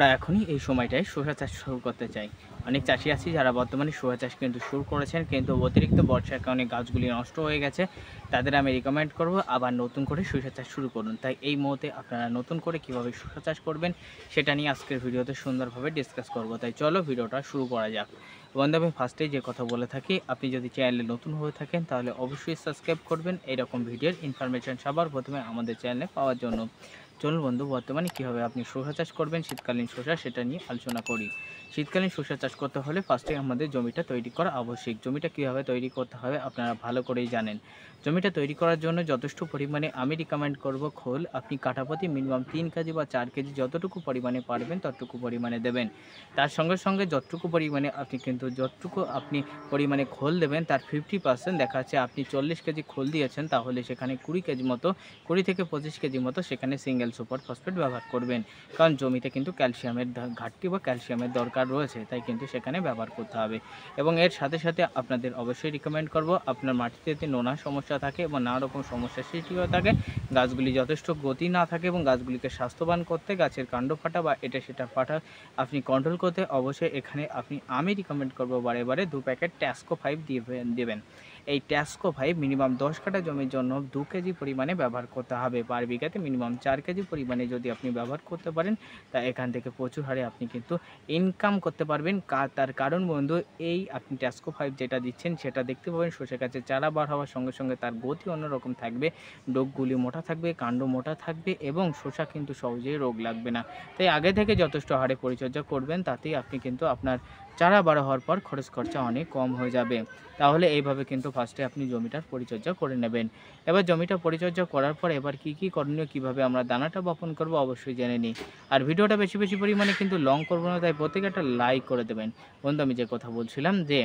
আমরা এখনই এই সময়টায় শসা চাষ শুরু করতে চাই অনেক চাষি আছে যারা বর্তমানে শসা চাষ কিন্তু শুরু করেছেন কিন্তু অতিরিক্ত বর্ষার কারণে গাছগুলি নষ্ট হয়ে গেছে তাদের আমি রিকমেন্ড করব আবার নতুন করে শসা চাষ শুরু করুন তাই এই মুহূর্তে আপনারা নতুন করে কিভাবে শসা চাষ করবেন সেটা নিয়ে আজকের ভিডিওতে সুন্দরভাবে ডিসকাস করব তাই চলো ভিডিওটা শুরু করা যাক বন্ধু আমি ফার্স্টে যে কথা বলে থাকি আপনি যদি চ্যানেলে নতুন হয়ে থাকেন তাহলে অবশ্যই সাবস্ক্রাইব করবেন এরকম ভিডিওর ইনফরমেশান সবার প্রথমে আমাদের চ্যানেলে পাওয়ার জন্য চলুন বন্ধু বর্তমানে কীভাবে আপনি শসা চাষ করবেন শীতকালীন শসা সেটা নিয়ে আলোচনা করি শীতকালীন শস্য চাষ করতে হলে ফার্স্টে আমাদের জমিটা তৈরি করা আবশ্যিক জমিটা কীভাবে তৈরি করতে হবে আপনারা ভালো করেই জানেন জমিটা তৈরি করার জন্য যথেষ্ট পরিমাণে আমি রিকমেন্ড করব খোল আপনি কাঠাপতি মিনিমাম তিন কেজি বা চার কেজি যতটুকু পরিমাণে পারবেন ততটুকু পরিমাণে দেবেন তার সঙ্গে সঙ্গে যতটুকু পরিমাণে আপনি কিন্তু যতটুকু আপনি পরিমাণে খোল দেবেন তার ফিফটি পার্সেন্ট দেখা যাচ্ছে আপনি চল্লিশ কেজি খোল দিয়েছেন তাহলে সেখানে কুড়ি কেজি মতো কুড়ি থেকে পঁচিশ কেজি মতো সেখানে সিঙ্গেল সুপার ফসফেট ব্যবহার করবেন কারণ জমিতে কিন্তু ক্যালসিয়ামের ঘাটতি বা ক্যালসিয়ামের দরকার কার্ড রয়েছে তাই কিন্তু সেখানে ব্যবহার করতে হবে এবং এর সাথে সাথে আপনাদের অবশ্যই রিকমেন্ড করব আপনার মাটিতে যদি নোনা সমস্যা থাকে এবং নানা রকম সমস্যার সৃষ্টি হয়ে থাকে গাছগুলি যথেষ্ট গতি না থাকে এবং গাছগুলিকে স্বাস্থ্যবান করতে গাছের কাণ্ড ফাটা বা এটা সেটা ফাটা আপনি কন্ট্রোল করতে অবশ্যই এখানে আপনি আমি রিকমেন্ড করব বারে বারে দু প্যাকেট ট্যাস্কো ফাইভ দিয়ে দেবেন এই ট্যাস্কো ভাই মিনিমাম দশ কাঠা জমির জন্য দু কেজি পরিমাণে ব্যবহার করতে হবে পার বিঘাতে মিনিমাম চার কেজি পরিমাণে যদি আপনি ব্যবহার করতে পারেন তা এখান থেকে প্রচুর হারে আপনি কিন্তু ইনকাম করতে পারবেন তার কারণ বন্ধু এই আপনি ট্যাস্কো ফাইভ যেটা দিচ্ছেন সেটা দেখতে পাবেন সর্ষে কাছে চারা বার হওয়ার সঙ্গে সঙ্গে তার গতি অন্যরকম থাকবে ডোকগুলি মোটা থাকবে কাণ্ড মোটা থাকবে এবং শোষা কিন্তু সহজেই রোগ লাগবে না তাই আগে থেকে যথেষ্ট হারে পরিচর্যা করবেন তাতেই আপনি কিন্তু আপনার চারা বড় হওয়ার পর খরচ খরচা অনেক কম হয়ে যাবে তাহলে এইভাবে কিন্তু ফার্স্টে আপনি জমিটার পরিচর্যা করে নেবেন এবার জমিটা পরিচর্যা করার পর এবার কি কি করণীয় কিভাবে আমরা দানাটা বপন করব অবশ্যই জেনে নিই আর ভিডিওটা বেশি বেশি পরিমাণে কিন্তু লং করবো না তাই প্রত্যেকে একটা লাইক করে দেবেন বন্ধু আমি যে কথা বলছিলাম যে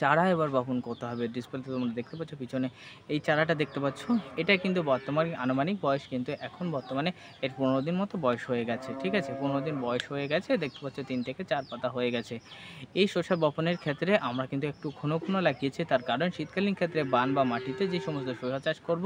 চারা এবার বপন করতে হবে ডিসপ্লেতে তোমরা দেখতে পাচ্ছ পিছনে এই চারাটা দেখতে পাচ্ছ এটা কিন্তু বর্তমান আনুমানিক বয়স কিন্তু এখন বর্তমানে এর পনেরো দিন মতো বয়স হয়ে গেছে ঠিক আছে পনেরো দিন বয়স হয়ে গেছে দেখতে পাচ্ছ তিন থেকে চার পাতা হয়ে গেছে এই শসা বপনের ক্ষেত্রে আমরা কিন্তু একটু ঘন ঘন লাগিয়েছি তার কারণ শীতকালীন ক্ষেত্রে বান বা মাটিতে যে সমস্ত শসা চাষ করব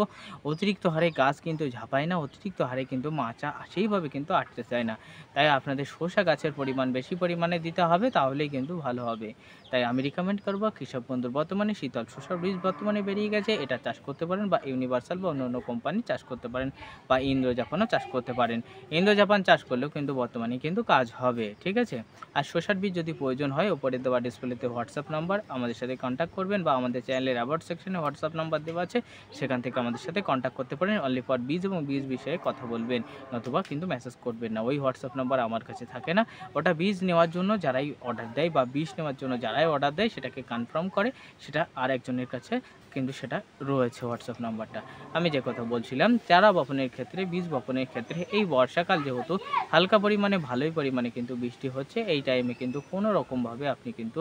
অতিরিক্ত হারে গাছ কিন্তু ঝাঁপায় না অতিরিক্ত হারে কিন্তু মাচা সেইভাবে কিন্তু আটকে চায় না তাই আপনাদের শসা গাছের পরিমাণ বেশি পরিমাণে দিতে হবে তাহলেই কিন্তু ভালো হবে তাই আমি রিকমেন্ড করবো কৃষক বন্ধুর বর্তমানে শীতল শসার বীজ বর্তমানে বেরিয়ে গেছে এটা চাষ করতে পারেন বা ইউনিভার্সাল বা অন্য অন্য কোম্পানি চাষ করতে পারেন বা জাপানও চাষ করতে পারেন ইন্দ্র জাপান চাষ করলেও কিন্তু বর্তমানে কিন্তু কাজ হবে ঠিক আছে আর শসার বীজ যদি প্রয়োজন হয় ওপরে দেওয়া ডিসপ্লেতে হোয়াটসঅ্যাপ নাম্বার আমাদের সাথে কন্ট্যাক্ট করবেন বা আমাদের চ্যানেলের অ্যাবাউট সেকশনে হোয়াটসঅ্যাপ নাম্বার দেওয়া আছে সেখান থেকে আমাদের সাথে কন্ট্যাক্ট করতে পারেন অনলি ফর বীজ এবং বীজ বিষয়ে কথা বলবেন নতুবা কিন্তু মেসেজ করবেন না ওই হোয়াটসঅ্যাপ নাম্বার আমার কাছে থাকে না ওটা বীজ নেওয়ার জন্য যারাই অর্ডার দেয় বা বীজ নেওয়ার জন্য যারাই অর্ডার দেয় সেটাকে কান কনফার্ম করে সেটা আর একজনের কাছে কিন্তু সেটা রয়েছে হোয়াটসঅ্যাপ নাম্বারটা আমি যে কথা বলছিলাম চারা বপনের ক্ষেত্রে বীজ বপনের ক্ষেত্রে এই বর্ষাকাল যেহেতু হালকা পরিমাণে ভালোই পরিমাণে কিন্তু বৃষ্টি হচ্ছে এই টাইমে কিন্তু কোনো রকমভাবে আপনি কিন্তু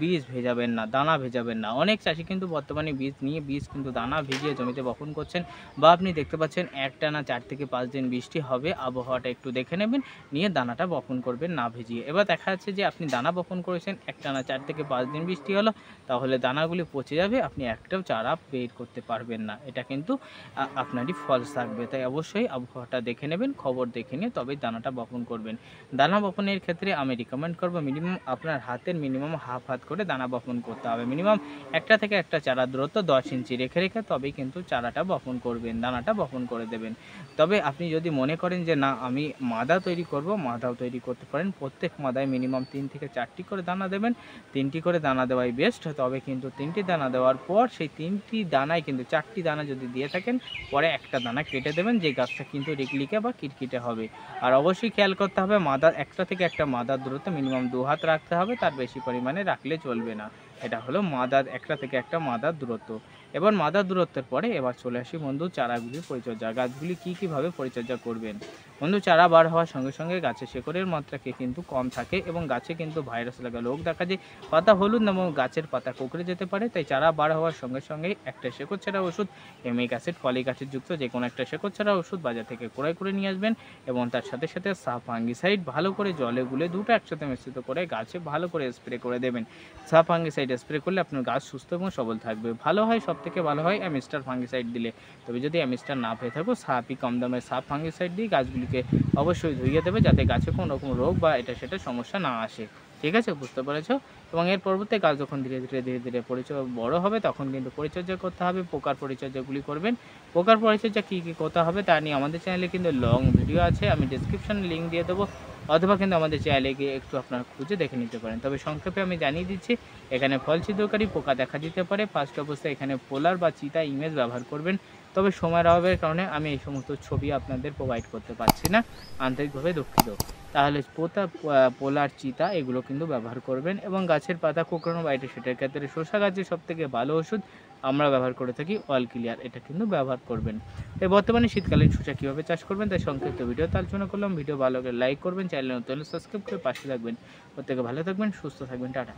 বীজ ভেজাবেন না দানা ভেজাবেন না অনেক চাষি কিন্তু বর্তমানে বীজ নিয়ে বীজ কিন্তু দানা ভিজিয়ে জমিতে বপন করছেন বা আপনি দেখতে পাচ্ছেন একটা না চার থেকে পাঁচ দিন বৃষ্টি হবে আবহাওয়াটা একটু দেখে নেবেন নিয়ে দানাটা বপন করবেন না ভিজিয়ে এবার দেখা যাচ্ছে যে আপনি দানা বপন করেছেন একটা না চার থেকে পাঁচ দিন বৃষ্টি হলো তাহলে দানাগুলি পচে যাবে আপনি একটাও চারা বের করতে পারবেন না এটা কিন্তু আপনারই ফলস থাকবে তাই অবশ্যই আবহাওয়াটা দেখে নেবেন খবর দেখে নিয়ে তবেই দানাটা বপন করবেন দানা বপনের ক্ষেত্রে আমি রিকমেন্ড করব মিনিমাম আপনার হাতের মিনিমাম হাফ হাত করে দানা বপন করতে হবে মিনিমাম একটা থেকে একটা চারা দূরত্ব দশ ইঞ্চি রেখে রেখে তবেই কিন্তু চারাটা বপন করবেন দানাটা বপন করে দেবেন তবে আপনি যদি মনে করেন যে না আমি মাদা তৈরি করব মাদাও তৈরি করতে পারেন প্রত্যেক মাদায় মিনিমাম তিন থেকে চারটি করে দানা দেবেন তিনটি করে দানা দেওয়াই বেশ ওয়েস্ট তবে কিন্তু তিনটি দানা দেওয়ার পর সেই তিনটি দানায় কিন্তু চারটি দানা যদি দিয়ে থাকেন পরে একটা দানা কেটে দেবেন যে গাছটা কিন্তু রিকলিকে বা কিটকিটে হবে আর অবশ্যই খেয়াল করতে হবে মাদার একটা থেকে একটা মাদার দূরত্ব মিনিমাম দু হাত রাখতে হবে তার বেশি পরিমাণে রাখলে চলবে না এটা হলো মাদার একটা থেকে একটা মাদার দূরত্ব এবার মাদার দূরত্বের পরে এবার চলে আসি বন্ধু চারাগুলির পরিচর্যা গাছগুলি কী কীভাবে পরিচর্যা করবেন বন্ধু চারা বার হওয়ার সঙ্গে সঙ্গে গাছে শেকড়ের মাত্রাকে কিন্তু কম থাকে এবং গাছে কিন্তু ভাইরাস লাগা রোগ দেখা যায় পাতা হলুদ এবং গাছের পাতা কুকড়ে যেতে পারে তাই চারা বার হওয়ার সঙ্গে সঙ্গে একটা শেকড় ছাড়া ওষুধ এমিক অ্যাসিড ফলিক অ্যাসিড যুক্ত যে কোনো একটা শেকড় ছাড়া ওষুধ বাজার থেকে ক্রয় করে নিয়ে আসবেন এবং তার সাথে সাথে সাফ ফাঙ্গিসাইড ভালো করে জলে গুলে দুটো একসাথে মিশ্রিত করে গাছে ভালো করে স্প্রে করে দেবেন সাফ ফাঙ্গিসাইড স্প্রে করলে আপনার গাছ সুস্থ এবং সবল থাকবে ভালো হয় সব থেকে ভালো হয় অ্যামিস্টার ফাঙ্গিসাইড দিলে তবে যদি অ্যামিস্টার না পেয়ে থাকো সাপই কম দামে সাফ ফাঙ্গিসাইড দিয়ে গাছগুলি গাছগুলোকে অবশ্যই ধুইয়ে দেবে যাতে গাছে কোনো রকম রোগ বা এটা সেটা সমস্যা না আসে ঠিক আছে বুঝতে পেরেছো এবং এর পরবর্তী গাছ যখন ধীরে ধীরে ধীরে ধীরে পরিচর্যা বড় হবে তখন কিন্তু পরিচর্যা করতে হবে পোকার পরিচর্যাগুলি করবেন পোকার পরিচর্যা কী কী করতে হবে তা নিয়ে আমাদের চ্যানেলে কিন্তু লং ভিডিও আছে আমি ডিসক্রিপশানে লিঙ্ক দিয়ে দেবো অথবা কিন্তু আমাদের চ্যানেলে গিয়ে একটু আপনারা খুঁজে দেখে নিতে পারেন তবে সংক্ষেপে আমি জানিয়ে দিচ্ছি এখানে ফল ছিদ্রকারী পোকা দেখা দিতে পারে ফার্স্ট অবস্থায় এখানে পোলার বা চিতা ইমেজ ব্যবহার করবেন তবে সময়ের অভাবের কারণে আমি এই সমস্ত ছবি আপনাদের প্রোভাইড করতে পারছি না আন্তরিকভাবে দুঃখিত তাহলে পোতা পোলার চিতা এগুলো কিন্তু ব্যবহার করবেন এবং গাছের পাতা কোকড়ানো বা এটা সেটার ক্ষেত্রে শসা গাছের সবথেকে ভালো ওষুধ আমরা ব্যবহার করে থাকি অয়েল ক্লিয়ার এটা কিন্তু ব্যবহার করবেন এই বর্তমানে শীতকালীন সূচা কীভাবে চাষ করবেন তাই সংক্ষিপ্ত ভিডিও আলোচনা করলাম ভিডিও ভালো লাইক করবেন চ্যানেল নতুন সাবস্ক্রাইব করে পাশে থাকবেন প্রত্যেকে ভালো থাকবেন সুস্থ থাকবেন টাটা